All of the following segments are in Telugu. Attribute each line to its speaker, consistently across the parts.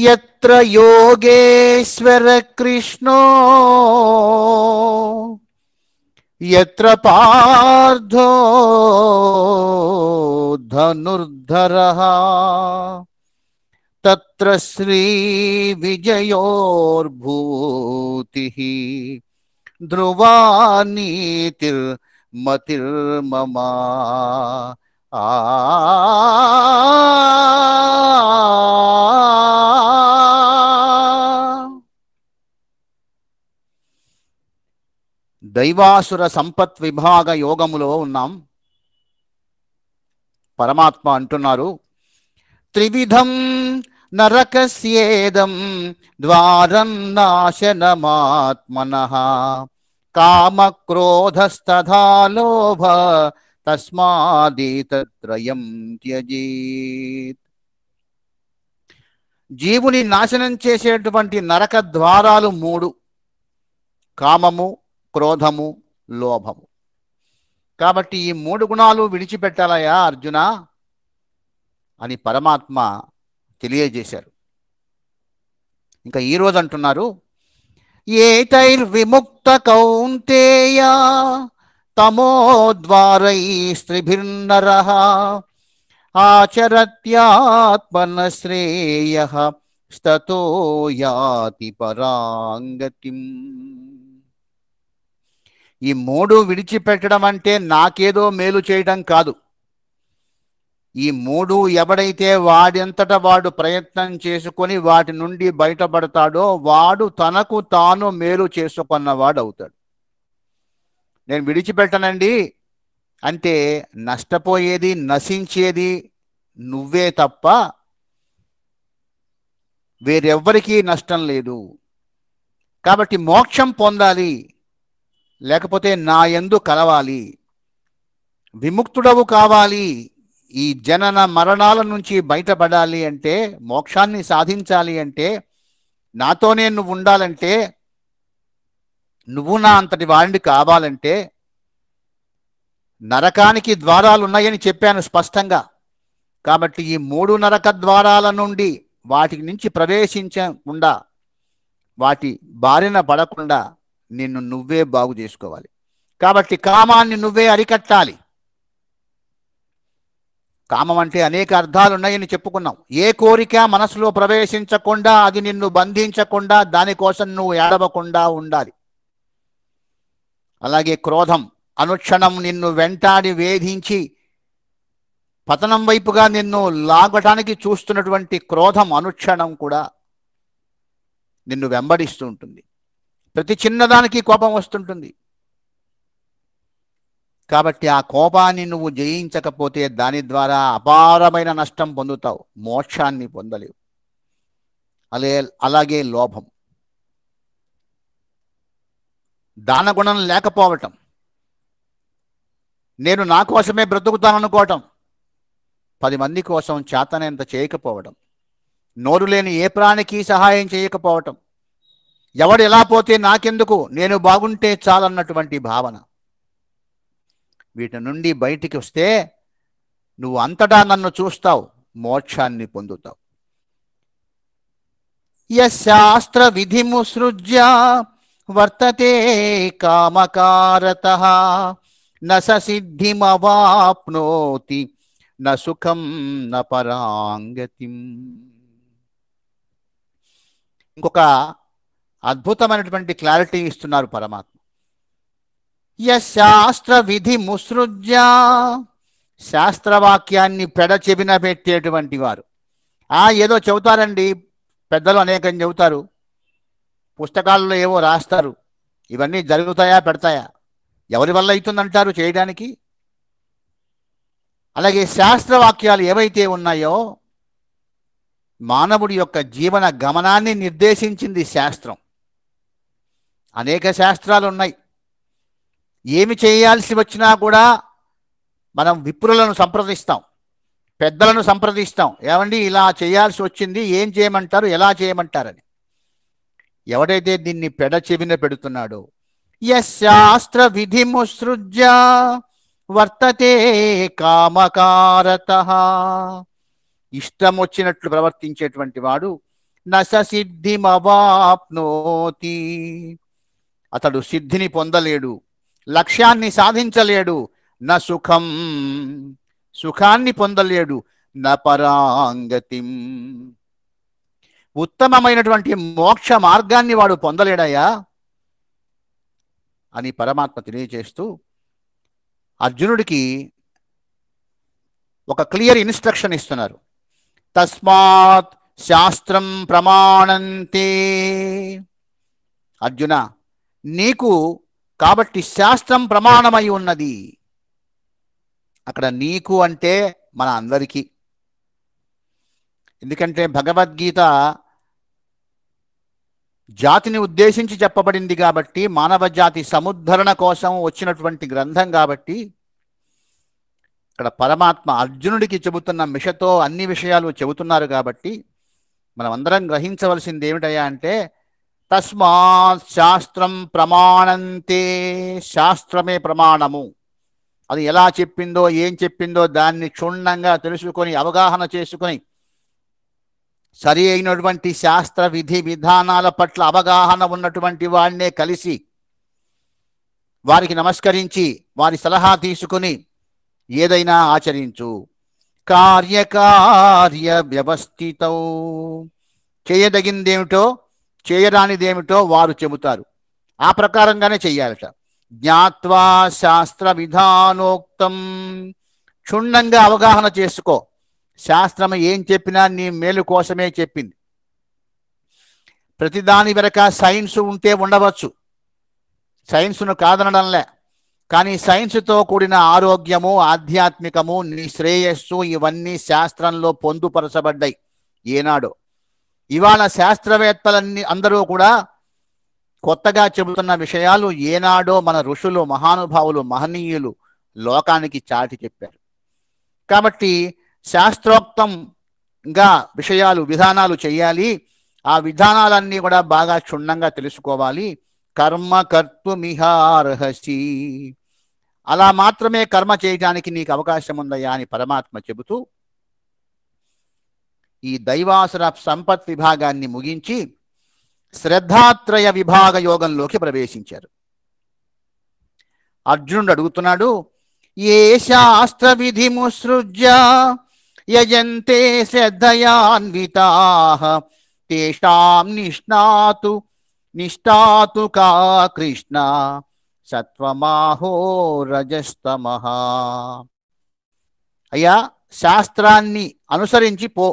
Speaker 1: यत्र योगेश्वर कृष्णो यत्र पार्थो धनुर्धर तत्र श्री श्रीविजयोर्भूतिः ध्रुवा नीतिर्मतिर्ममा आ దైవాసుర సంపత్ విభాగ యోగములో ఉన్నాం పరమాత్మ అంటున్నారు త్రివిధం నరకస్యేదం ద్వారం నాశనమాత్మన కామ లోభ తస్మాదీతత్రయం త్యజీత్ జీవుని నాశనం చేసేటువంటి నరక ద్వారాలు మూడు కామము క్రోధము లోభము కాబట్టి ఈ మూడు గుణాలు విడిచిపెట్టాలయా అర్జున అని పరమాత్మ తెలియజేశారు ఇంకా ఈరోజు అంటున్నారు ఏతైర్విముక్త కౌంతేయ తమోద్వారైస్త్రిభిర్నర ఆచరత్యాత్మన శ్రేయ స్తతో యాతి పరాంగతిం ఈ మూడు విడిచిపెట్టడం అంటే నాకేదో మేలు చేయడం కాదు ఈ మూడు ఎవడైతే వాడింతట వాడు ప్రయత్నం చేసుకొని వాటి నుండి బయటపడతాడో వాడు తనకు తాను మేలు చేసుకున్నవాడు అవుతాడు నేను విడిచిపెట్టనండి అంటే నష్టపోయేది నశించేది నువ్వే తప్ప వేరెవ్వరికీ నష్టం లేదు కాబట్టి మోక్షం పొందాలి లేకపోతే నా ఎందు కలవాలి విముక్తుడవు కావాలి ఈ జనన మరణాల నుంచి బయటపడాలి అంటే మోక్షాన్ని సాధించాలి అంటే నాతోనే నువ్వు ఉండాలంటే నువ్వు నా అంతటి వాడిని కావాలంటే నరకానికి ద్వారాలు ఉన్నాయని చెప్పాను స్పష్టంగా కాబట్టి ఈ మూడు నరక ద్వారాల నుండి వాటి నుంచి ప్రవేశించకుండా వాటి బారిన పడకుండా నిన్ను నువ్వే బాగు చేసుకోవాలి కాబట్టి కామాన్ని నువ్వే అరికట్టాలి కామం అంటే అనేక అర్థాలు ఉన్నాయని చెప్పుకున్నాం ఏ కోరిక మనసులో ప్రవేశించకుండా అది నిన్ను బంధించకుండా దానికోసం నువ్వు ఏడవకుండా ఉండాలి అలాగే క్రోధం అనుక్షణం నిన్ను వెంటాడి వేధించి పతనం వైపుగా నిన్ను లాగటానికి చూస్తున్నటువంటి క్రోధం అనుక్షణం కూడా నిన్ను వెంబడిస్తూ ఉంటుంది ప్రతి చిన్నదానికి కోపం వస్తుంటుంది కాబట్టి ఆ కోపాన్ని నువ్వు జయించకపోతే దాని ద్వారా అపారమైన నష్టం పొందుతావు మోక్షాన్ని పొందలేవు అలే అలాగే లోభం దానగుణం లేకపోవటం నేను నా కోసమే బ్రతుకుతాననుకోవటం పది మంది కోసం చేతనేంత చేయకపోవటం నోరు లేని ఏ ప్రాణికి సహాయం చేయకపోవటం ఎవడు ఎలా పోతే నాకెందుకు నేను బాగుంటే చాలన్నటువంటి భావన వీటి నుండి బయటికి వస్తే నువ్వు అంతటా నన్ను చూస్తావు మోక్షాన్ని పొందుతావు శాస్త్ర విధిము సృజ్య వర్తతే కామకారత నసిద్ధిమవాప్నోతి న పరాంగతి ఇంకొక అద్భుతమైనటువంటి క్లారిటీ ఇస్తున్నారు పరమాత్మ శాస్త్ర విధి ముసృజ్య శాస్త్రవాక్యాన్ని పెడ చెబిన పెట్టేటువంటి వారు ఆ ఏదో చెబుతారండి పెద్దలు అనేకం చెబుతారు పుస్తకాల్లో ఏవో రాస్తారు ఇవన్నీ జరుగుతాయా పెడతాయా ఎవరి వల్ల అవుతుందంటారు చేయడానికి అలాగే శాస్త్రవాక్యాలు ఏవైతే ఉన్నాయో మానవుడి యొక్క జీవన గమనాన్ని నిర్దేశించింది శాస్త్రం అనేక శాస్త్రాలు ఉన్నాయి ఏమి చేయాల్సి వచ్చినా కూడా మనం విప్రులను సంప్రదిస్తాం పెద్దలను సంప్రదిస్తాం ఏమండి ఇలా చేయాల్సి వచ్చింది ఏం చేయమంటారు ఎలా చేయమంటారని ఎవడైతే దీన్ని పెడ చెవిన పెడుతున్నాడో శాస్త్ర ముసృజ వర్తతే కామకారత ఇష్టం వచ్చినట్లు ప్రవర్తించేటువంటి వాడు నశసిద్ధిమవాప్నోతి అతడు సిద్ధిని పొందలేడు లక్ష్యాన్ని సాధించలేడు నా సుఖం సుఖాన్ని పొందలేడు నా పరాంగతిం ఉత్తమమైనటువంటి మోక్ష మార్గాన్ని వాడు పొందలేడయ్యా అని పరమాత్మ తెలియజేస్తూ అర్జునుడికి ఒక క్లియర్ ఇన్స్ట్రక్షన్ ఇస్తున్నారు తస్మాత్ శాస్త్రం ప్రమాణంతే అర్జున నీకు కాబట్టి శాస్త్రం ప్రమాణమై ఉన్నది అక్కడ నీకు అంటే మన అందరికీ ఎందుకంటే భగవద్గీత జాతిని ఉద్దేశించి చెప్పబడింది కాబట్టి మానవ జాతి సముద్ధరణ కోసం వచ్చినటువంటి గ్రంథం కాబట్టి ఇక్కడ పరమాత్మ అర్జునుడికి చెబుతున్న మిషతో అన్ని విషయాలు చెబుతున్నారు కాబట్టి మనం అందరం గ్రహించవలసింది ఏమిటయ్యా అంటే తస్మాత్ శాస్త్రం ప్రమాణంతే శాస్త్రమే ప్రమాణము అది ఎలా చెప్పిందో ఏం చెప్పిందో దాన్ని క్షుణ్ణంగా తెలుసుకొని అవగాహన చేసుకొని సరి అయినటువంటి శాస్త్ర విధి విధానాల పట్ల అవగాహన ఉన్నటువంటి వాడినే కలిసి వారికి నమస్కరించి వారి సలహా తీసుకుని ఏదైనా ఆచరించు కార్యకార్య వ్యవస్థిత చేయదగిందేమిటో చేయరానిదేమిటో వారు చెబుతారు ఆ ప్రకారంగానే చెయ్యాలట జ్ఞాత్వా శాస్త్ర విధానోక్తం క్షుణ్ణంగా అవగాహన చేసుకో శాస్త్రం ఏం చెప్పినా నీ మేలు కోసమే చెప్పింది ప్రతిదాని వెనక సైన్స్ ఉంటే ఉండవచ్చు సైన్స్ను కాదనడంలే కానీ సైన్స్తో కూడిన ఆరోగ్యము ఆధ్యాత్మికము నీ శ్రేయస్సు ఇవన్నీ శాస్త్రంలో పొందుపరచబడ్డాయి ఏనాడో ఇవాళ శాస్త్రవేత్తలన్నీ అందరూ కూడా కొత్తగా చెబుతున్న విషయాలు ఏనాడో మన ఋషులు మహానుభావులు మహనీయులు లోకానికి చాటి చెప్పారు కాబట్టి శాస్త్రోక్తంగా విషయాలు విధానాలు చేయాలి ఆ విధానాలన్నీ కూడా బాగా క్షుణ్ణంగా తెలుసుకోవాలి కర్మ కర్తుమిహార్హసి అలా మాత్రమే కర్మ చేయడానికి నీకు అవకాశం ఉందయ్యా అని పరమాత్మ చెబుతూ ఈ దైవాసుర సంపత్ విభాగాన్ని ముగించి శ్రద్ధాత్రయ విభాగ యోగంలోకి ప్రవేశించారు అర్జునుడు అడుగుతున్నాడు ఏ శాస్త్ర విధి సృజ్య యజంతే తేషాం నిష్ణాతు నిష్ఠాతు కా కృష్ణ సత్వమాహో రజస్తమ అయ్యా శాస్త్రాన్ని అనుసరించి పో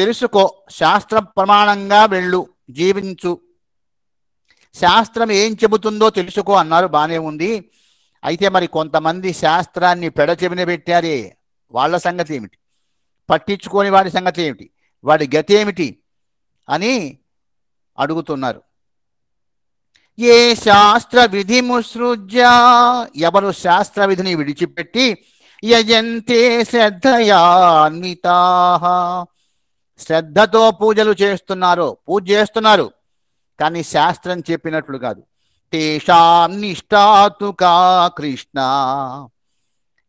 Speaker 1: తెలుసుకో శాస్త్ర ప్రమాణంగా వెళ్ళు జీవించు శాస్త్రం ఏం చెబుతుందో తెలుసుకో అన్నారు బాగానే ఉంది అయితే మరి కొంతమంది శాస్త్రాన్ని పెడచెవిన పెట్టారే వాళ్ళ సంగతి ఏమిటి పట్టించుకోని వాడి సంగతి ఏమిటి వాడి గతి ఏమిటి అని అడుగుతున్నారు ఏ శాస్త్ర విధి ముసృజ ఎవరు శాస్త్ర విధిని విడిచిపెట్టి యజంతే శ్రద్ధయాన్వితాహ శ్రద్ధతో పూజలు చేస్తున్నారో పూజ చేస్తున్నారు కానీ శాస్త్రం చెప్పినట్లు కాదు తేషాం నిష్ఠాతుకా కృష్ణ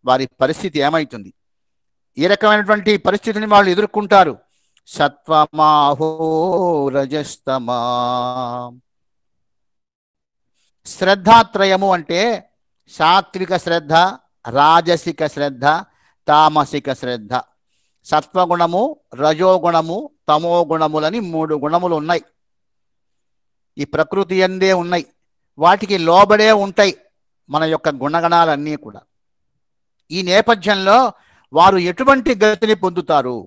Speaker 1: వారి పరిస్థితి ఏమవుతుంది ఏ రకమైనటువంటి పరిస్థితిని వాళ్ళు ఎదుర్కొంటారు సత్వమాహో రజస్తమా శ్రద్ధాత్రయము అంటే సాత్విక శ్రద్ధ రాజసిక శ్రద్ధ తామసిక శ్రద్ధ సత్వగుణము రజోగుణము తమో గుణములని మూడు గుణములు ఉన్నాయి ఈ ప్రకృతి అందే ఉన్నాయి వాటికి లోబడే ఉంటాయి మన యొక్క గుణగణాలన్నీ కూడా ఈ నేపథ్యంలో వారు ఎటువంటి గతిని పొందుతారు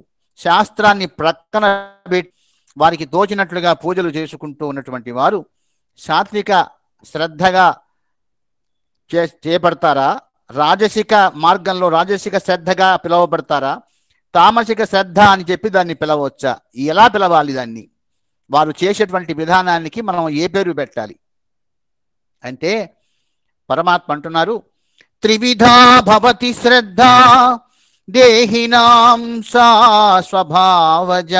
Speaker 1: శాస్త్రాన్ని ప్రక్కన వారికి దోచినట్లుగా పూజలు చేసుకుంటూ ఉన్నటువంటి వారు సాత్విక శ్రద్ధగా చే రాజసిక మార్గంలో రాజసిక శ్రద్ధగా పిలువబడతారా తామసిక శ్రద్ధ అని చెప్పి దాన్ని పిలవచ్చా ఎలా పిలవాలి దాన్ని వారు చేసేటువంటి విధానానికి మనం ఏ పేరు పెట్టాలి అంటే పరమాత్మ అంటున్నారు త్రివిధా భవతి శ్రద్ధ దేహినాం సా స్వభావజ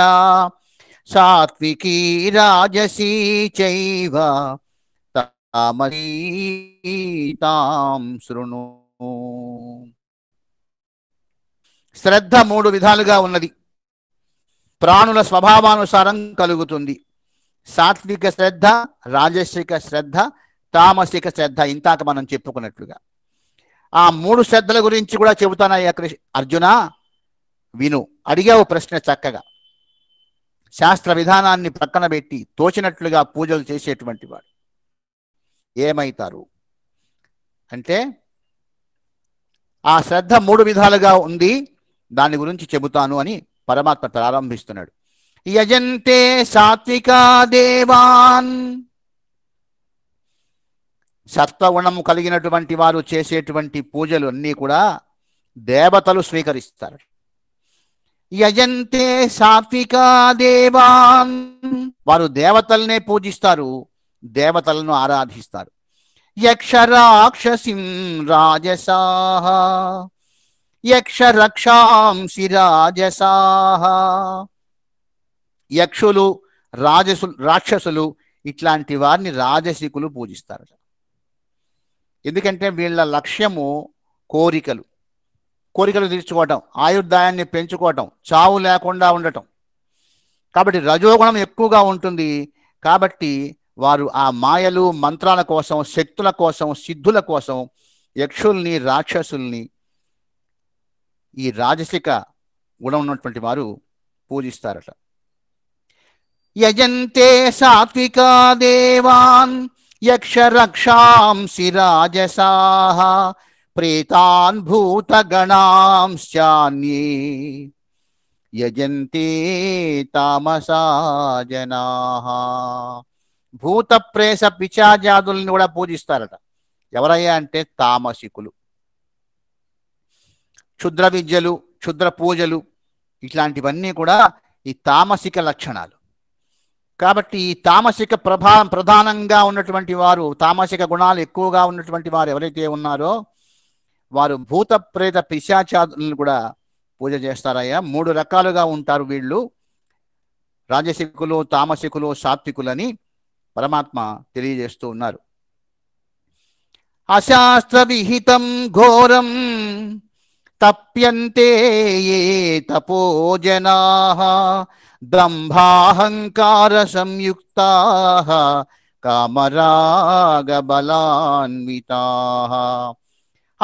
Speaker 1: సాత్వికీ రాజసీ చైవ తామసీ తాం శృణు శ్రద్ధ మూడు విధాలుగా ఉన్నది ప్రాణుల స్వభావానుసారం కలుగుతుంది సాత్విక శ్రద్ధ రాజసిక శ్రద్ధ తామసిక శ్రద్ధ ఇంతాక మనం చెప్పుకున్నట్లుగా ఆ మూడు శ్రద్ధల గురించి కూడా చెబుతానయ్యా కృష్ణ అర్జున విను అడిగావు ప్రశ్న చక్కగా శాస్త్ర విధానాన్ని పక్కన పెట్టి తోచినట్లుగా పూజలు చేసేటువంటి వాడు ఏమైతారు అంటే ఆ శ్రద్ధ మూడు విధాలుగా ఉంది దాని గురించి చెబుతాను అని పరమాత్మ ప్రారంభిస్తున్నాడు యజంతే సాత్వికా దేవాన్ సత్వగుణము కలిగినటువంటి వారు చేసేటువంటి పూజలు అన్నీ కూడా దేవతలు స్వీకరిస్తారు యజంతే సాత్వికా దేవాన్ వారు దేవతల్నే పూజిస్తారు దేవతలను ఆరాధిస్తారు యక్ష రాక్షసిం రాజసాహ యక్ష రక్షాంసి రాజసాహ యక్షులు రాజసు రాక్షసులు ఇట్లాంటి వారిని రాజసికులు పూజిస్తారు ఎందుకంటే వీళ్ళ లక్ష్యము కోరికలు కోరికలు తీర్చుకోవటం ఆయుర్దాయాన్ని పెంచుకోవటం చావు లేకుండా ఉండటం కాబట్టి రజోగుణం ఎక్కువగా ఉంటుంది కాబట్టి వారు ఆ మాయలు మంత్రాల కోసం శక్తుల కోసం సిద్ధుల కోసం యక్షుల్ని రాక్షసుల్ని ఈ రాజసిక గుణం ఉన్నటువంటి వారు పూజిస్తారట యజంతే సాత్విక దేవాన్ రక్షాంసి రాజసాహ ప్రేతాన్ గణాంశాన్యే యజంతే తామసా జనా భూత ప్రేస పిచాజాదుల్ని కూడా పూజిస్తారట ఎవరయ్యా అంటే తామసికులు క్షుద్ర విద్యలు క్షుద్ర పూజలు ఇట్లాంటివన్నీ కూడా ఈ తామసిక లక్షణాలు కాబట్టి ఈ తామసిక ప్రభా ప్రధానంగా ఉన్నటువంటి వారు తామసిక గుణాలు ఎక్కువగా ఉన్నటువంటి వారు ఎవరైతే ఉన్నారో వారు భూత ప్రేత పిశాచాదులను కూడా పూజ చేస్తారయ్యా మూడు రకాలుగా ఉంటారు వీళ్ళు రాజసికులు తామసికులు సాత్వికులని పరమాత్మ తెలియజేస్తూ ఉన్నారు అశాస్త్ర విహితం ఘోరం తప్యంతే ఏ తపోజనా దంభాహంకార సంయుక్త కామరాగబలాన్వితా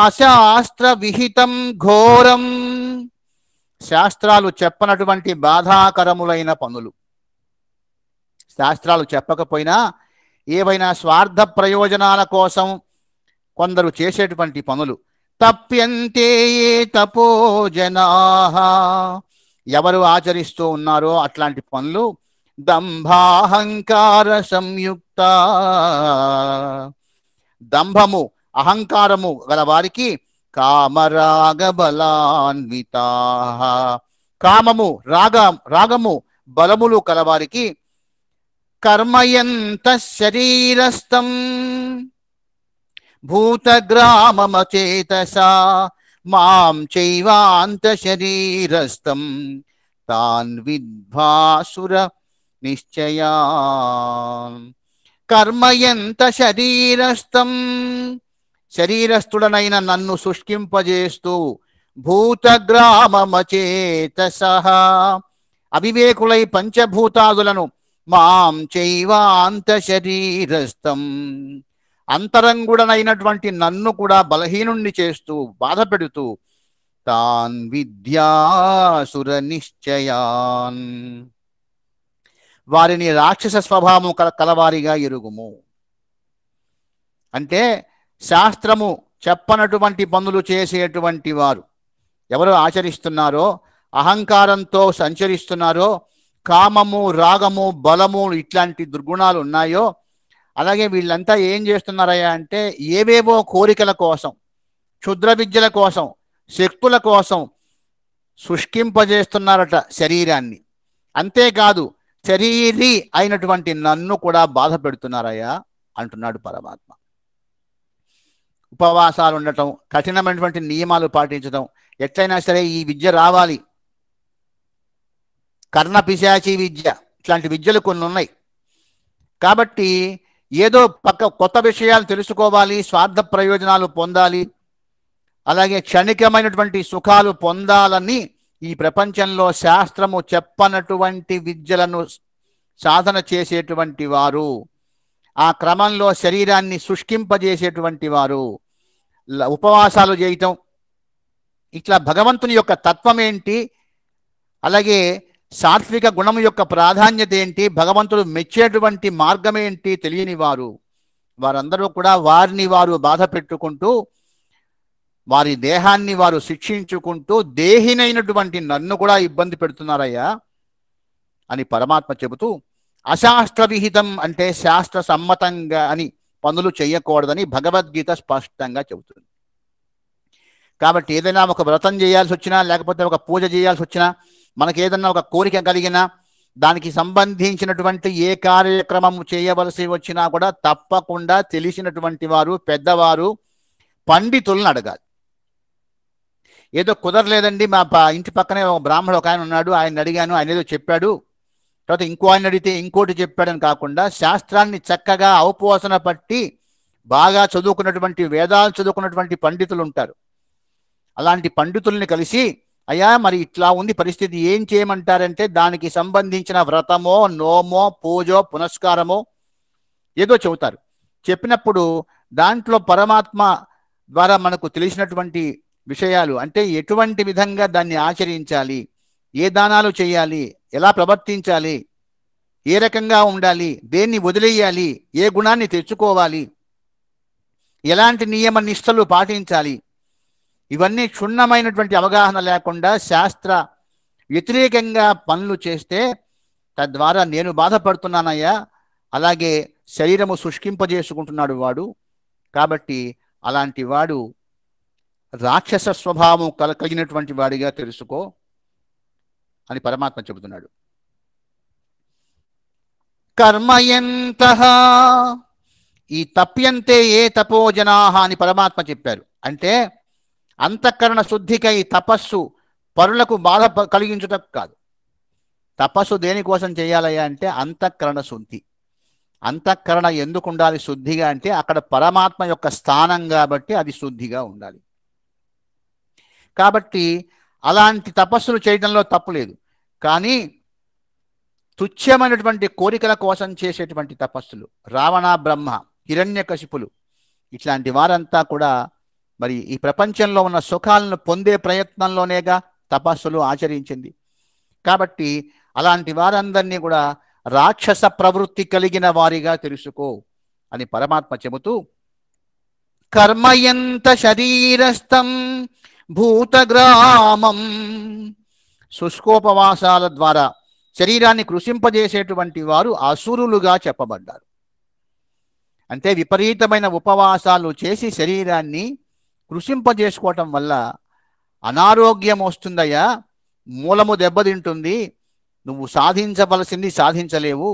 Speaker 1: అశాస్త్ర విహితం ఘోరం శాస్త్రాలు చెప్పనటువంటి బాధాకరములైన పనులు శాస్త్రాలు చెప్పకపోయినా ఏవైనా స్వార్థ ప్రయోజనాల కోసం కొందరు చేసేటువంటి పనులు తప్యంతే తపో జనా ఎవరు ఆచరిస్తూ ఉన్నారో అట్లాంటి పనులు దంభాహంకార సంయుక్త దంభము అహంకారము గల వారికి కామరాగ బలాన్విత కామము రాగ రాగము బలములు కలవారికి కర్మయంత శరీరస్థం భూతగ్రామమచేతసా మాం చైవాంత శరీరస్థం తాన్ విద్భాసుర నిశ్చయా కర్మయంత శరీరస్థం శరీరస్థుడనైన నన్ను శుష్కింపజేస్తూ భూతగ్రామమచేతస అవివేకులై పంచభూతాదులను మాం చైవాంత శరీరస్థం అంతరంగుడనైనటువంటి నన్ను కూడా బలహీనుణ్ణి చేస్తూ బాధ పెడుతూ తాన్ విద్యాసుర నిశ్చయాన్ వారిని రాక్షస స్వభావము కల కలవారిగా ఎరుగుము అంటే శాస్త్రము చెప్పనటువంటి పనులు చేసేటువంటి వారు ఎవరు ఆచరిస్తున్నారో అహంకారంతో సంచరిస్తున్నారో కామము రాగము బలము ఇట్లాంటి దుర్గుణాలు ఉన్నాయో అలాగే వీళ్ళంతా ఏం చేస్తున్నారయ్యా అంటే ఏవేవో కోరికల కోసం క్షుద్ర విద్యల కోసం శక్తుల కోసం శుష్కింపజేస్తున్నారట శరీరాన్ని అంతేకాదు శరీరి అయినటువంటి నన్ను కూడా బాధ పెడుతున్నారయ్యా అంటున్నాడు పరమాత్మ ఉపవాసాలు ఉండటం కఠినమైనటువంటి నియమాలు పాటించడం ఎట్లయినా సరే ఈ విద్య రావాలి కర్ణ పిశాచి విద్య ఇట్లాంటి విద్యలు కొన్ని ఉన్నాయి కాబట్టి ఏదో పక్క కొత్త విషయాలు తెలుసుకోవాలి స్వార్థ ప్రయోజనాలు పొందాలి అలాగే క్షణికమైనటువంటి సుఖాలు పొందాలని ఈ ప్రపంచంలో శాస్త్రము చెప్పనటువంటి విద్యలను సాధన చేసేటువంటి వారు ఆ క్రమంలో శరీరాన్ని శుష్కింపజేసేటువంటి వారు ఉపవాసాలు చేయటం ఇట్లా భగవంతుని యొక్క తత్వం ఏంటి అలాగే సాత్విక గుణం యొక్క ప్రాధాన్యత ఏంటి భగవంతుడు మెచ్చేటువంటి మార్గం ఏంటి తెలియని వారు వారందరూ కూడా వారిని వారు బాధ పెట్టుకుంటూ వారి దేహాన్ని వారు శిక్షించుకుంటూ దేహినైనటువంటి నన్ను కూడా ఇబ్బంది పెడుతున్నారయ్యా అని పరమాత్మ చెబుతూ అశాస్త్ర విహితం అంటే శాస్త్ర సమ్మతంగా అని పనులు చేయకూడదని భగవద్గీత స్పష్టంగా చెబుతుంది కాబట్టి ఏదైనా ఒక వ్రతం చేయాల్సి వచ్చినా లేకపోతే ఒక పూజ చేయాల్సి వచ్చినా మనకి ఏదన్నా ఒక కోరిక కలిగినా దానికి సంబంధించినటువంటి ఏ కార్యక్రమం చేయవలసి వచ్చినా కూడా తప్పకుండా తెలిసినటువంటి వారు పెద్దవారు పండితులను అడగాలి ఏదో కుదరలేదండి మా ఇంటి పక్కనే ఒక బ్రాహ్మణుడు ఒక ఆయన ఉన్నాడు ఆయన అడిగాను ఆయన ఏదో చెప్పాడు తర్వాత ఇంకో ఆయన అడిగితే ఇంకోటి చెప్పాడని కాకుండా శాస్త్రాన్ని చక్కగా అవపోసన పట్టి బాగా చదువుకున్నటువంటి వేదాలు చదువుకున్నటువంటి పండితులు ఉంటారు అలాంటి పండితుల్ని కలిసి అయ్యా మరి ఇట్లా ఉంది పరిస్థితి ఏం చేయమంటారంటే దానికి సంబంధించిన వ్రతమో నోమో పూజో పునస్కారమో ఏదో చెబుతారు చెప్పినప్పుడు దాంట్లో పరమాత్మ ద్వారా మనకు తెలిసినటువంటి విషయాలు అంటే ఎటువంటి విధంగా దాన్ని ఆచరించాలి ఏ దానాలు చేయాలి ఎలా ప్రవర్తించాలి ఏ రకంగా ఉండాలి దేన్ని వదిలేయాలి ఏ గుణాన్ని తెచ్చుకోవాలి ఎలాంటి నియమ నిష్టలు పాటించాలి ఇవన్నీ క్షుణ్ణమైనటువంటి అవగాహన లేకుండా శాస్త్ర వ్యతిరేకంగా పనులు చేస్తే తద్వారా నేను బాధపడుతున్నానయ్యా అలాగే శరీరము శుష్కింపజేసుకుంటున్నాడు వాడు కాబట్టి అలాంటి వాడు రాక్షస స్వభావం కల కలిగినటువంటి వాడిగా తెలుసుకో అని పరమాత్మ చెబుతున్నాడు కర్మ ఎంత ఈ తప్యంతే ఏ తపోజనా అని పరమాత్మ చెప్పారు అంటే అంతఃకరణ శుద్ధికై తపస్సు పరులకు బాధ కలిగించుట కాదు తపస్సు దేనికోసం చేయాలయ్యా అంటే అంతఃకరణ శుద్ధి అంతఃకరణ ఎందుకు ఉండాలి శుద్ధిగా అంటే అక్కడ పరమాత్మ యొక్క స్థానం కాబట్టి అది శుద్ధిగా ఉండాలి కాబట్టి అలాంటి తపస్సులు చేయడంలో తప్పులేదు కానీ తుచ్చమైనటువంటి కోరికల కోసం చేసేటువంటి తపస్సులు రావణ బ్రహ్మ హిరణ్యకశిపులు ఇట్లాంటి వారంతా కూడా మరి ఈ ప్రపంచంలో ఉన్న సుఖాలను పొందే ప్రయత్నంలోనేగా తపస్సులు ఆచరించింది కాబట్టి అలాంటి వారందరినీ కూడా రాక్షస ప్రవృత్తి కలిగిన వారిగా తెలుసుకో అని పరమాత్మ చెబుతూ కర్మయంత శరీరస్థం భూతగ్రామం శుష్కోపవాసాల ద్వారా శరీరాన్ని కృషింపజేసేటువంటి వారు అసురులుగా చెప్పబడ్డారు అంటే విపరీతమైన ఉపవాసాలు చేసి శరీరాన్ని కృషింపజేసుకోవటం వల్ల అనారోగ్యం వస్తుందయ్యా మూలము దెబ్బతింటుంది నువ్వు సాధించవలసింది సాధించలేవు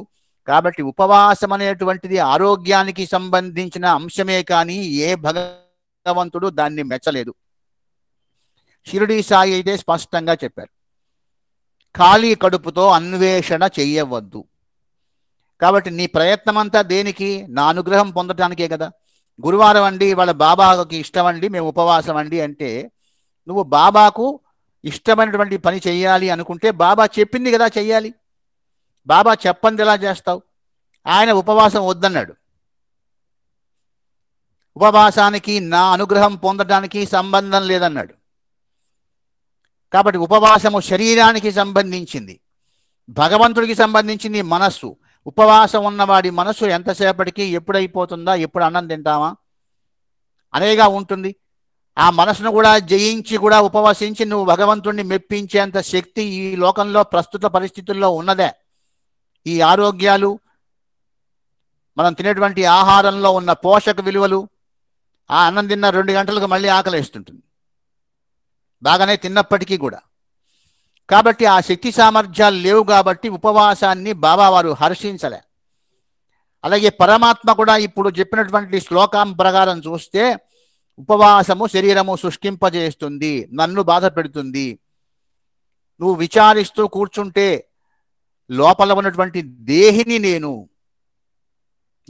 Speaker 1: కాబట్టి ఉపవాసం అనేటువంటిది ఆరోగ్యానికి సంబంధించిన అంశమే కానీ ఏ భగవంతుడు దాన్ని మెచ్చలేదు షిరిడి సాయి అయితే స్పష్టంగా చెప్పారు ఖాళీ కడుపుతో అన్వేషణ చెయ్యవద్దు కాబట్టి నీ ప్రయత్నమంతా దేనికి నా అనుగ్రహం పొందటానికే కదా గురువారం అండి వాళ్ళ బాబాకి ఇష్టం అండి మేము ఉపవాసం అండి అంటే నువ్వు బాబాకు ఇష్టమైనటువంటి పని చేయాలి అనుకుంటే బాబా చెప్పింది కదా చెయ్యాలి బాబా చెప్పంది ఎలా చేస్తావు ఆయన ఉపవాసం వద్దన్నాడు ఉపవాసానికి నా అనుగ్రహం పొందడానికి సంబంధం లేదన్నాడు కాబట్టి ఉపవాసము శరీరానికి సంబంధించింది భగవంతుడికి సంబంధించింది మనస్సు ఉపవాసం ఉన్నవాడి మనసు ఎంతసేపటికి ఎప్పుడైపోతుందా ఎప్పుడు అన్నం తింటామా అనేగా ఉంటుంది ఆ మనసును కూడా జయించి కూడా ఉపవాసించి నువ్వు భగవంతుణ్ణి మెప్పించేంత శక్తి ఈ లోకంలో ప్రస్తుత పరిస్థితుల్లో ఉన్నదే ఈ ఆరోగ్యాలు మనం తినేటువంటి ఆహారంలో ఉన్న పోషక విలువలు ఆ అన్నం తిన్న రెండు గంటలకు మళ్ళీ ఆకలిస్తుంటుంది బాగానే తిన్నప్పటికీ కూడా కాబట్టి ఆ శక్తి సామర్థ్యాలు లేవు కాబట్టి ఉపవాసాన్ని వారు హర్షించలే అలాగే పరమాత్మ కూడా ఇప్పుడు చెప్పినటువంటి శ్లోకం ప్రకారం చూస్తే ఉపవాసము శరీరము సృష్టింపజేస్తుంది నన్ను బాధ పెడుతుంది నువ్వు విచారిస్తూ కూర్చుంటే లోపల ఉన్నటువంటి దేహిని నేను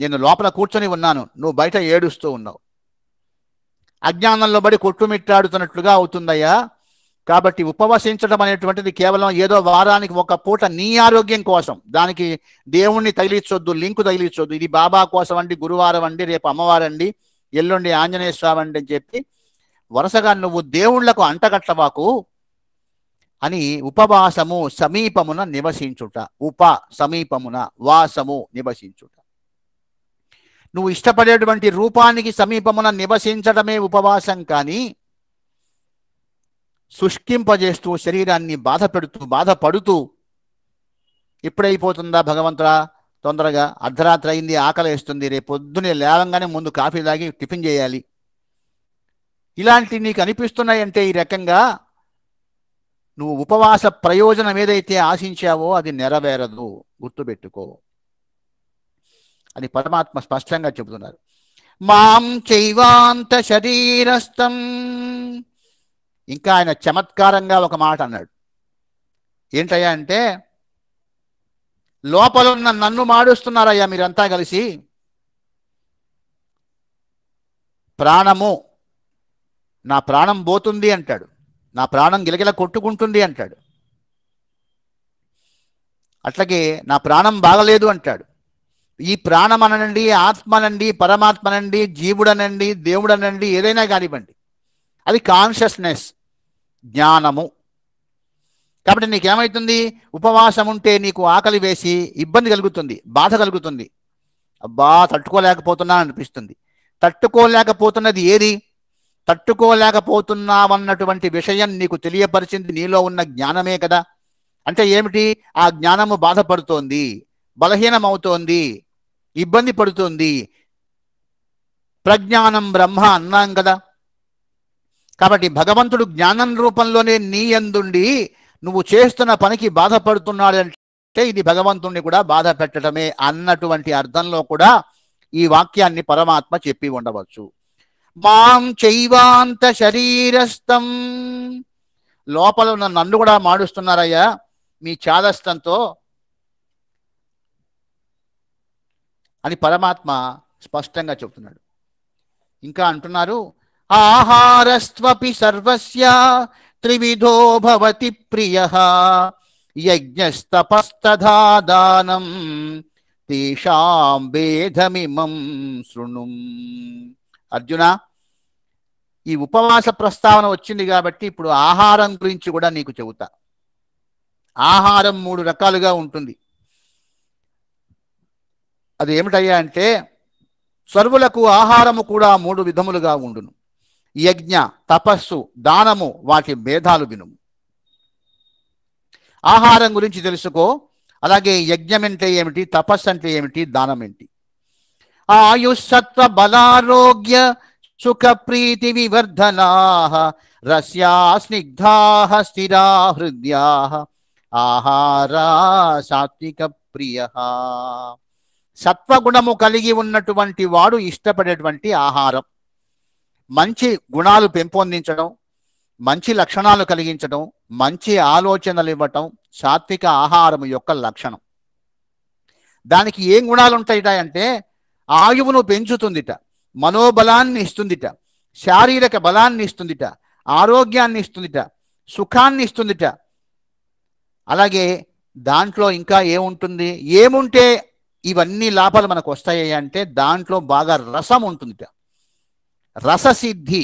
Speaker 1: నేను లోపల కూర్చొని ఉన్నాను నువ్వు బయట ఏడుస్తూ ఉన్నావు అజ్ఞానంలో బడి కొట్టుమిట్టాడుతున్నట్లుగా అవుతుందయ్యా కాబట్టి ఉపవసించడం అనేటువంటిది కేవలం ఏదో వారానికి ఒక పూట నీ ఆరోగ్యం కోసం దానికి దేవుణ్ణి తగిలించొద్దు లింకు తగిలించొద్దు ఇది బాబా కోసం అండి గురువారం అండి రేపు అమ్మవారండి ఎల్లుండి ఆంజనేయ స్వామి అండి అని చెప్పి వరుసగా నువ్వు దేవుళ్లకు అంటగట్టవాకు అని ఉపవాసము సమీపమున నివసించుట ఉప సమీపమున వాసము నివసించుట నువ్వు ఇష్టపడేటువంటి రూపానికి సమీపమున నివసించడమే ఉపవాసం కానీ శుష్కింపజేస్తూ శరీరాన్ని బాధ పెడుతూ బాధపడుతూ ఇప్పుడైపోతుందా భగవంతుడా తొందరగా అర్ధరాత్రి అయింది ఆకలి వేస్తుంది రేపు పొద్దునే లేవంగానే ముందు కాఫీ తాగి టిఫిన్ చేయాలి ఇలాంటివి నీకు అనిపిస్తున్నాయంటే ఈ రకంగా నువ్వు ఉపవాస ప్రయోజనం ఏదైతే ఆశించావో అది నెరవేరదు గుర్తుపెట్టుకో అని పరమాత్మ స్పష్టంగా చెబుతున్నారు మాం చైవాంత శరీరస్థం ఇంకా ఆయన చమత్కారంగా ఒక మాట అన్నాడు ఏంటయ్యా అంటే లోపలున్న నన్ను మాడుస్తున్నారయ్యా మీరంతా కలిసి ప్రాణము నా ప్రాణం పోతుంది అంటాడు నా ప్రాణం గిలగిల కొట్టుకుంటుంది అంటాడు అట్లాగే నా ప్రాణం బాగలేదు అంటాడు ఈ ప్రాణం అనండి ఆత్మనండి పరమాత్మనండి జీవుడనండి దేవుడనండి ఏదైనా కానివ్వండి అది కాన్షియస్నెస్ జ్ఞానము కాబట్టి నీకేమవుతుంది ఉపవాసం ఉంటే నీకు ఆకలి వేసి ఇబ్బంది కలుగుతుంది బాధ కలుగుతుంది అబ్బా తట్టుకోలేకపోతున్నా అనిపిస్తుంది తట్టుకోలేకపోతున్నది ఏది తట్టుకోలేకపోతున్నావన్నటువంటి విషయం నీకు తెలియపరిచింది నీలో ఉన్న జ్ఞానమే కదా అంటే ఏమిటి ఆ జ్ఞానము బాధపడుతోంది బలహీనమవుతోంది ఇబ్బంది పడుతుంది ప్రజ్ఞానం బ్రహ్మ అన్నాం కదా కాబట్టి భగవంతుడు జ్ఞానం రూపంలోనే నీ ఎందుండి నువ్వు చేస్తున్న పనికి బాధపడుతున్నాడంటే ఇది భగవంతుణ్ణి కూడా బాధ పెట్టడమే అన్నటువంటి అర్థంలో కూడా ఈ వాక్యాన్ని పరమాత్మ చెప్పి ఉండవచ్చు మాం చైవాంత శరీరస్థం లోపల ఉన్న నన్ను కూడా మాడుస్తున్నారయ్యా మీ చాదస్తంతో అని పరమాత్మ స్పష్టంగా చెబుతున్నాడు ఇంకా అంటున్నారు ఆహారస్వపి సర్వస్య త్రివిధో భవతి ప్రియ యజ్ఞస్తపస్తథా దానం తేషాం వేదమిమం శృణు అర్జున ఈ ఉపవాస ప్రస్తావన వచ్చింది కాబట్టి ఇప్పుడు ఆహారం గురించి కూడా నీకు చెబుతా ఆహారం మూడు రకాలుగా ఉంటుంది అది ఏమిటయ్యా అంటే సర్వులకు ఆహారము కూడా మూడు విధములుగా ఉండును యజ్ఞ తపస్సు దానము వాటి భేదాలు విను ఆహారం గురించి తెలుసుకో అలాగే యజ్ఞం అంటే ఏమిటి తపస్సు అంటే ఏమిటి దానం ఏంటి ఆయుసత్వ బలారోగ్య సుఖ ప్రీతి వివర్ధనా రస్యా స్నిగ్ధా స్థిరా ఆహారా సాత్విక ప్రియ సత్వగుణము కలిగి ఉన్నటువంటి వాడు ఇష్టపడేటువంటి ఆహారం మంచి గుణాలు పెంపొందించడం మంచి లక్షణాలు కలిగించడం మంచి ఆలోచనలు ఇవ్వటం సాత్విక ఆహారం యొక్క లక్షణం దానికి ఏం గుణాలు ఉంటాయిట అంటే ఆయువును పెంచుతుందిట మనోబలాన్ని ఇస్తుందిట శారీరక బలాన్ని ఇస్తుందిట ఆరోగ్యాన్ని ఇస్తుందిట సుఖాన్ని ఇస్తుందిట అలాగే దాంట్లో ఇంకా ఏముంటుంది ఏముంటే ఇవన్నీ లాభాలు మనకు వస్తాయి అంటే దాంట్లో బాగా రసం ఉంటుందిట రససిద్ధి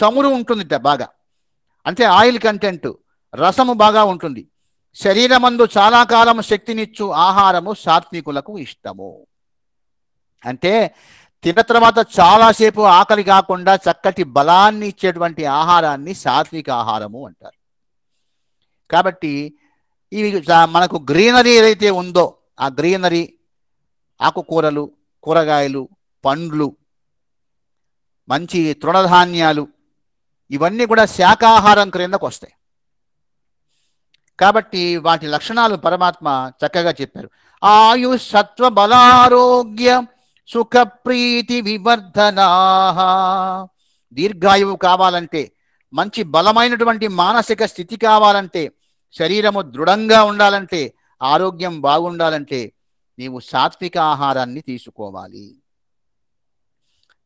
Speaker 1: చమురు ఉంటుందిట బాగా అంటే ఆయిల్ కంటెంట్ రసము బాగా ఉంటుంది శరీరమందు చాలా కాలం శక్తినిచ్చు ఆహారము సాత్వికులకు ఇష్టము అంటే తిన్న తర్వాత చాలాసేపు ఆకలి కాకుండా చక్కటి బలాన్ని ఇచ్చేటువంటి ఆహారాన్ని సాత్విక ఆహారము అంటారు కాబట్టి ఇవి మనకు గ్రీనరీ ఏదైతే ఉందో ఆ గ్రీనరీ ఆకుకూరలు కూరగాయలు పండ్లు మంచి తృణధాన్యాలు ఇవన్నీ కూడా శాకాహారం క్రిందకు వస్తాయి కాబట్టి వాటి లక్షణాలు పరమాత్మ చక్కగా చెప్పారు ఆయు సత్వ బలారోగ్య సుఖప్రీతి వివర్ధనా దీర్ఘాయువు కావాలంటే మంచి బలమైనటువంటి మానసిక స్థితి కావాలంటే శరీరము దృఢంగా ఉండాలంటే ఆరోగ్యం బాగుండాలంటే నీవు సాత్విక ఆహారాన్ని తీసుకోవాలి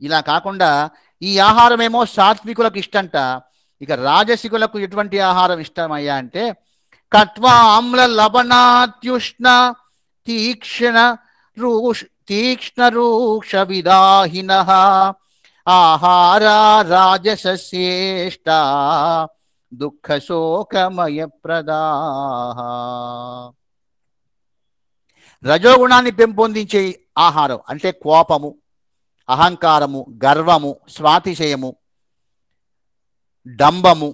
Speaker 1: ఇలా కాకుండా ఈ ఆహారమేమో సాత్వికులకు ఇష్టంట ఇక రాజసికులకు ఎటువంటి ఆహారం ఇష్టమయ్యా అంటే కట్వ ఆమ్ల లవణాత్యుష్ణ తీక్షణ రూష్ తీక్ష్ణ రూక్ష విదాహిన రాజస శ్రేష్ట దుఃఖ శోకమయ ప్రదాహ రజోగుణాన్ని పెంపొందించే ఆహారం అంటే కోపము అహంకారము గర్వము స్వాతిశయము డంబము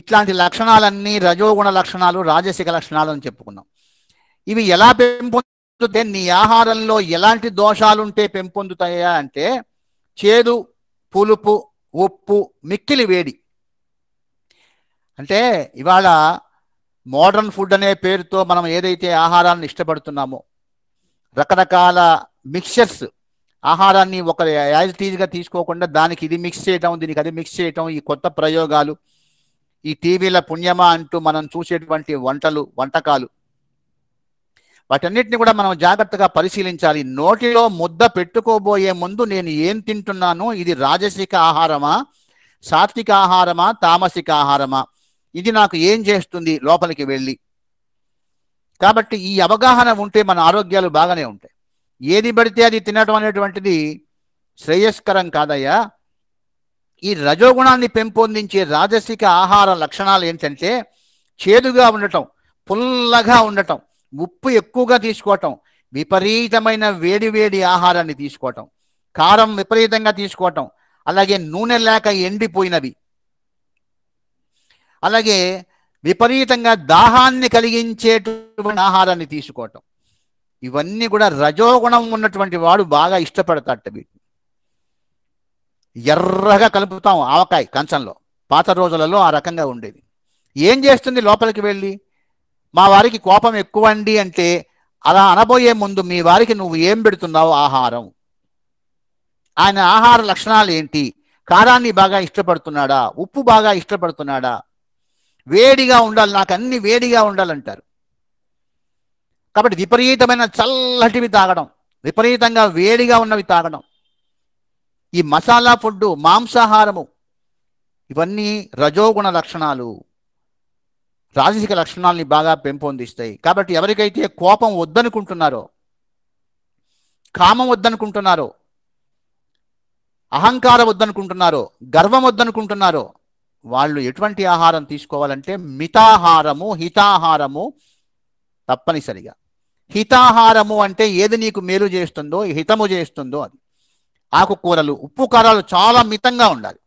Speaker 1: ఇట్లాంటి లక్షణాలన్నీ రజోగుణ లక్షణాలు రాజసిక లక్షణాలు అని చెప్పుకున్నాం ఇవి ఎలా పెంపొందుతే నీ ఆహారంలో ఎలాంటి దోషాలుంటే పెంపొందుతాయా అంటే చేదు పులుపు ఉప్పు మిక్కిలి వేడి అంటే ఇవాళ మోడర్న్ ఫుడ్ అనే పేరుతో మనం ఏదైతే ఆహారాన్ని ఇష్టపడుతున్నామో రకరకాల మిక్చర్స్ ఆహారాన్ని ఒక యాజిటీజ్గా తీసుకోకుండా దానికి ఇది మిక్స్ చేయటం దీనికి అది మిక్స్ చేయటం ఈ కొత్త ప్రయోగాలు ఈ టీవీల పుణ్యమా అంటూ మనం చూసేటువంటి వంటలు వంటకాలు వాటన్నిటిని కూడా మనం జాగ్రత్తగా పరిశీలించాలి నోటిలో ముద్ద పెట్టుకోబోయే ముందు నేను ఏం తింటున్నాను ఇది రాజసిక ఆహారమా సాత్విక ఆహారమా తామసిక ఆహారమా ఇది నాకు ఏం చేస్తుంది లోపలికి వెళ్ళి కాబట్టి ఈ అవగాహన ఉంటే మన ఆరోగ్యాలు బాగానే ఉంటాయి ఏది పడితే అది తినటం అనేటువంటిది శ్రేయస్కరం కాదయ్యా ఈ రజోగుణాన్ని పెంపొందించే రాజసిక ఆహార లక్షణాలు ఏంటంటే చేదుగా ఉండటం పుల్లగా ఉండటం ఉప్పు ఎక్కువగా తీసుకోవటం విపరీతమైన వేడి వేడి ఆహారాన్ని తీసుకోవటం కారం విపరీతంగా తీసుకోవటం అలాగే నూనె లేక ఎండిపోయినవి అలాగే విపరీతంగా దాహాన్ని కలిగించేటువంటి ఆహారాన్ని తీసుకోవటం ఇవన్నీ కూడా రజోగుణం ఉన్నటువంటి వాడు బాగా ఇష్టపడతాట వీటిని ఎర్రగా కలుపుతాం ఆవకాయ కంచంలో పాత రోజులలో ఆ రకంగా ఉండేది ఏం చేస్తుంది లోపలికి వెళ్ళి మా వారికి కోపం ఎక్కువండి అంటే అలా అనబోయే ముందు మీ వారికి నువ్వు ఏం పెడుతున్నావు ఆహారం ఆయన ఆహార లక్షణాలు ఏంటి కారాన్ని బాగా ఇష్టపడుతున్నాడా ఉప్పు బాగా ఇష్టపడుతున్నాడా వేడిగా ఉండాలి నాకు అన్ని వేడిగా ఉండాలంటారు కాబట్టి విపరీతమైన చల్లటివి తాగడం విపరీతంగా వేడిగా ఉన్నవి తాగడం ఈ మసాలా ఫుడ్డు మాంసాహారము ఇవన్నీ రజోగుణ లక్షణాలు రాజసిక లక్షణాలని బాగా పెంపొందిస్తాయి కాబట్టి ఎవరికైతే కోపం వద్దనుకుంటున్నారో కామం వద్దనుకుంటున్నారో అహంకారం వద్దనుకుంటున్నారో గర్వం వద్దనుకుంటున్నారో వాళ్ళు ఎటువంటి ఆహారం తీసుకోవాలంటే మితాహారము హితాహారము తప్పనిసరిగా హితాహారము అంటే ఏది నీకు మేలు చేస్తుందో హితము చేస్తుందో అది ఆకుకూరలు ఉప్పు కారాలు చాలా మితంగా ఉండాలి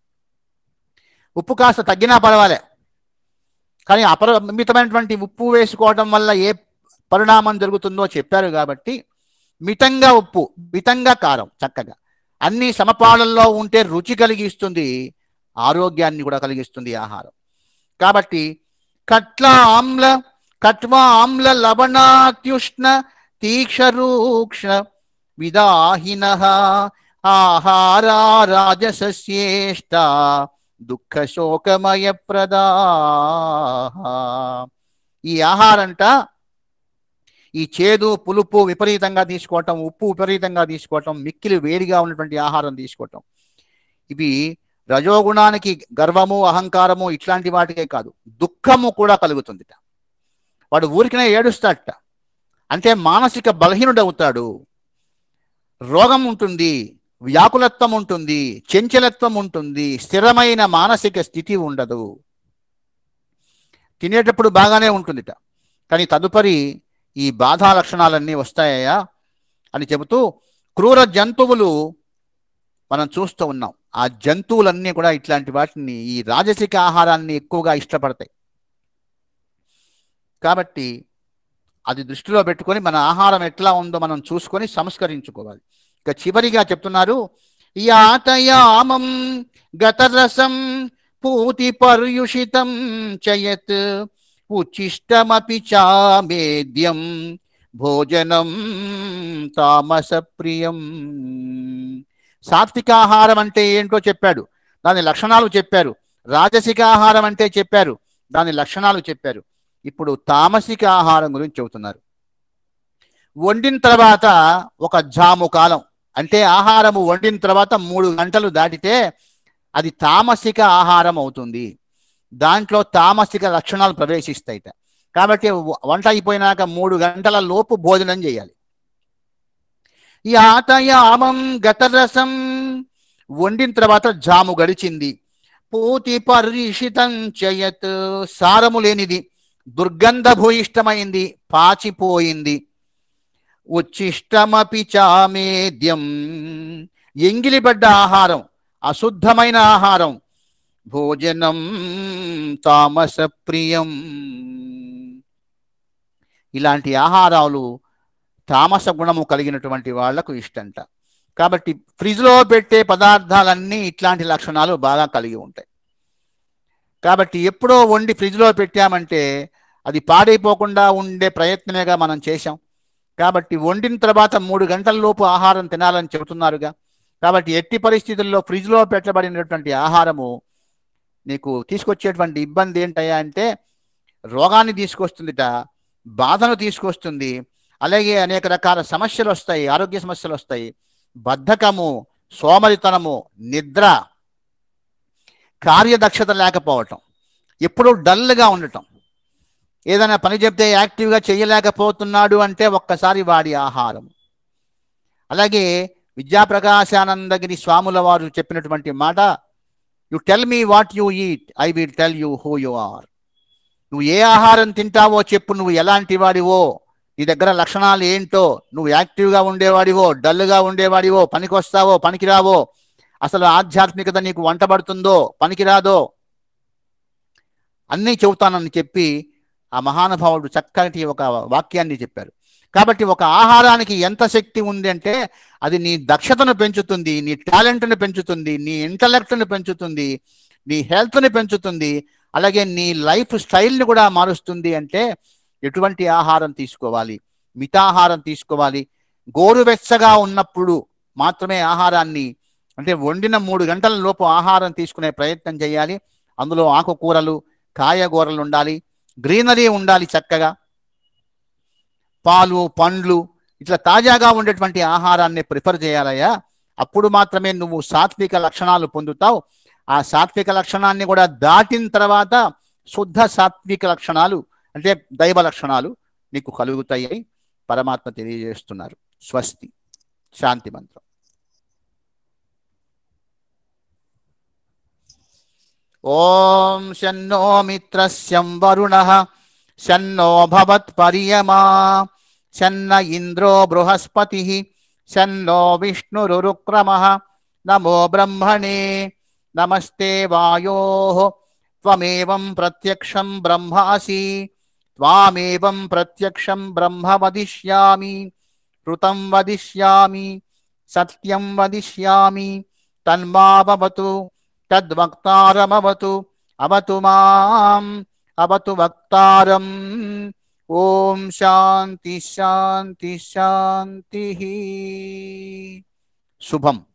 Speaker 1: ఉప్పు కాస్త తగ్గినా పర్వాలే కానీ అపరిమితమైనటువంటి ఉప్పు వేసుకోవడం వల్ల ఏ పరిణామం జరుగుతుందో చెప్పారు కాబట్టి మితంగా ఉప్పు మితంగా కారం చక్కగా అన్ని సమపాలనలో ఉంటే రుచి కలిగిస్తుంది ఆరోగ్యాన్ని కూడా కలిగిస్తుంది ఆహారం కాబట్టి కట్ల ఆమ్ల కట్వామ్ల లవణాత్యుష్ణ తీక్షరూక్ష్ణ విదాహిన ఆహారా రాజసేష్ట దుఃఖ శోకమయ ప్రదా ఈ ఆహారంట ఈ చేదు పులుపు విపరీతంగా తీసుకోవటం ఉప్పు విపరీతంగా తీసుకోవటం మిక్కిలి వేడిగా ఉన్నటువంటి ఆహారం తీసుకోవటం ఇవి రజోగుణానికి గర్వము అహంకారము ఇట్లాంటి వాటికే కాదు దుఃఖము కూడా కలుగుతుంది వాడు ఊరికనే ఏడుస్తాడట అంటే మానసిక బలహీనుడవుతాడు రోగం ఉంటుంది వ్యాకులత్వం ఉంటుంది చెంచలత్వం ఉంటుంది స్థిరమైన మానసిక స్థితి ఉండదు తినేటప్పుడు బాగానే ఉంటుందిట కానీ తదుపరి ఈ బాధా లక్షణాలన్నీ వస్తాయా అని చెబుతూ క్రూర జంతువులు మనం చూస్తూ ఉన్నాం ఆ జంతువులన్నీ కూడా ఇట్లాంటి వాటిని ఈ రాజసిక ఆహారాన్ని ఎక్కువగా ఇష్టపడతాయి కాబట్టి అది దృష్టిలో పెట్టుకొని మన ఆహారం ఎట్లా ఉందో మనం చూసుకొని సంస్కరించుకోవాలి ఇక చివరిగా చెప్తున్నారు యాతయామం గతరసం పూతి పర్యుషితం చయత్ ఉచిష్టమపి చామేద్యం భోజనం తామసప్రియం సాత్వికాహారం అంటే ఏంటో చెప్పాడు దాని లక్షణాలు చెప్పారు రాజసికాహారం అంటే చెప్పారు దాని లక్షణాలు చెప్పారు ఇప్పుడు తామసిక ఆహారం గురించి చెబుతున్నారు వండిన తర్వాత ఒక జాము కాలం అంటే ఆహారము వండిన తర్వాత మూడు గంటలు దాటితే అది తామసిక ఆహారం అవుతుంది దాంట్లో తామసిక లక్షణాలు ప్రవేశిస్తాయిట కాబట్టి వంట అయిపోయినాక మూడు గంటల లోపు భోజనం చేయాలి యాతయామం గతరసం వండిన తర్వాత జాము గడిచింది పూతి పరిషితం చేయత్ సారము లేనిది దుర్గంధభూయిష్టమైంది పాచిపోయింది ఉచ్చిష్టమపి చామేద్యం ఎంగిలిబడ్డ ఆహారం అశుద్ధమైన ఆహారం భోజనం తామసప్రియం ఇలాంటి ఆహారాలు తామస గుణము కలిగినటువంటి వాళ్లకు ఇష్టంట కాబట్టి ఫ్రిడ్జ్లో పెట్టే పదార్థాలన్నీ ఇట్లాంటి లక్షణాలు బాగా కలిగి ఉంటాయి కాబట్టి ఎప్పుడో వండి ఫ్రిడ్జ్లో పెట్టామంటే అది పాడైపోకుండా ఉండే ప్రయత్నమేగా మనం చేశాం కాబట్టి వండిన తర్వాత మూడు గంటల లోపు ఆహారం తినాలని చెబుతున్నారుగా కాబట్టి ఎట్టి పరిస్థితుల్లో ఫ్రిడ్జ్లో పెట్టబడినటువంటి ఆహారము నీకు తీసుకొచ్చేటువంటి ఇబ్బంది ఏంటయ్యా అంటే రోగాన్ని తీసుకొస్తుందిట బాధను తీసుకొస్తుంది అలాగే అనేక రకాల సమస్యలు వస్తాయి ఆరోగ్య సమస్యలు వస్తాయి బద్ధకము సోమరితనము నిద్ర కార్యదక్షత లేకపోవటం ఎప్పుడూ డల్గా ఉండటం ఏదైనా పని చెప్తే యాక్టివ్గా చేయలేకపోతున్నాడు అంటే ఒక్కసారి వాడి ఆహారం అలాగే విద్యాప్రకాశానందగిరి స్వాముల వారు చెప్పినటువంటి మాట you tell me what you eat I will tell you who you are నువ్వు ఏ ఆహారం తింటావో చెప్పు నువ్వు ఎలాంటి వాడివో నీ దగ్గర లక్షణాలు ఏంటో నువ్వు యాక్టివ్గా ఉండేవాడివో డల్గా ఉండేవాడివో పనికి వస్తావో పనికిరావో అసలు ఆధ్యాత్మికత నీకు వంటబడుతుందో పనికిరాదో అన్నీ చెబుతానని చెప్పి ఆ మహానుభావుడు చక్కటి ఒక వాక్యాన్ని చెప్పారు కాబట్టి ఒక ఆహారానికి ఎంత శక్తి ఉంది అంటే అది నీ దక్షతను పెంచుతుంది నీ టాలెంట్ను పెంచుతుంది నీ ఇంటలెక్ట్ను పెంచుతుంది నీ హెల్త్ని పెంచుతుంది అలాగే నీ లైఫ్ స్టైల్ని కూడా మారుస్తుంది అంటే ఎటువంటి ఆహారం తీసుకోవాలి మితాహారం తీసుకోవాలి గోరువెచ్చగా ఉన్నప్పుడు మాత్రమే ఆహారాన్ని అంటే వండిన మూడు గంటల లోపు ఆహారం తీసుకునే ప్రయత్నం చేయాలి అందులో ఆకుకూరలు కాయగూరలు ఉండాలి గ్రీనరీ ఉండాలి చక్కగా పాలు పండ్లు ఇట్లా తాజాగా ఉండేటువంటి ఆహారాన్ని ప్రిఫర్ చేయాలయ్యా అప్పుడు మాత్రమే నువ్వు సాత్విక లక్షణాలు పొందుతావు ఆ సాత్విక లక్షణాన్ని కూడా దాటిన తర్వాత శుద్ధ సాత్విక లక్షణాలు అంటే దైవ లక్షణాలు నీకు కలుగుతాయి పరమాత్మ తెలియజేస్తున్నారు స్వస్తి శాంతి మంత్రం ॐ शन्नो मित्र वरुणः शन्नो भवत्पर्यमा शन्न इंद्रो बृहस्पतिः शन्नो विष्णुरुरुक्रमः नमो ब्रह्मणे नमस्ते वायोः त्वमेवं प्रत्यक्षं ब्रह्मासि त्वामेवं प्रत्यक्षं ब्रह्म वदिष्यामि कृतं वदिष्यामि सत्यं वदिष्यामि तन्माभवतु तद्वक्तारमवतु अवतु माम् अवतु वक्तारम् ॐ शान्ति शान्ति शान्तिः शुभम्